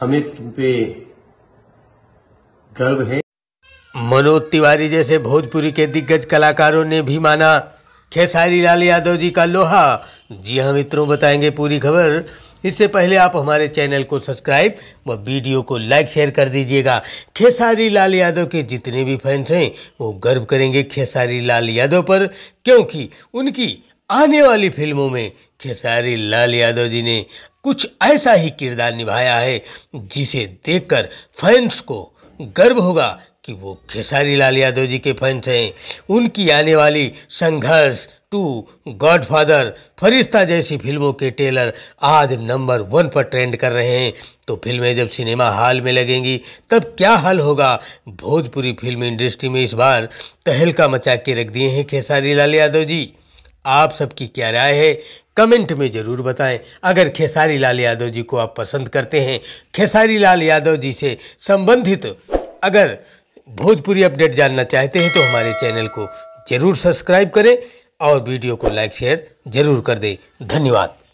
हमें तुम पे गर्व है मनोज तिवारी जैसे भोजपुरी के दिग्गज कलाकारों ने भी माना खेसारी लाल यादव जी का लोहा जी हाँ मित्रों बताएंगे पूरी खबर इससे पहले आप हमारे चैनल को सब्सक्राइब व वीडियो को लाइक शेयर कर दीजिएगा खेसारी लाल यादव के जितने भी फैंस हैं वो गर्व करेंगे खेसारी लाल यादव पर क्योंकि उनकी आने वाली फिल्मों में खेसारी लाल यादव जी ने कुछ ऐसा ही किरदार निभाया है जिसे देखकर फैंस को गर्व होगा कि वो खेसारी लाल यादव जी के फैंस हैं उनकी आने वाली संघर्ष टू गॉडफादर फरिश्ता जैसी फिल्मों के ट्रेलर आज नंबर वन पर ट्रेंड कर रहे हैं तो फिल्में जब सिनेमा हॉल में लगेंगी तब क्या हाल होगा भोजपुरी फिल्म इंडस्ट्री में इस बार तहलका मचा के रख दिए हैं खेसारी लाल यादव जी आप सबकी क्या राय है कमेंट में ज़रूर बताएं अगर खेसारी लाल यादव जी को आप पसंद करते हैं खेसारी लाल यादव जी से संबंधित अगर भोजपुरी अपडेट जानना चाहते हैं तो हमारे चैनल को ज़रूर सब्सक्राइब करें और वीडियो को लाइक शेयर ज़रूर कर दें धन्यवाद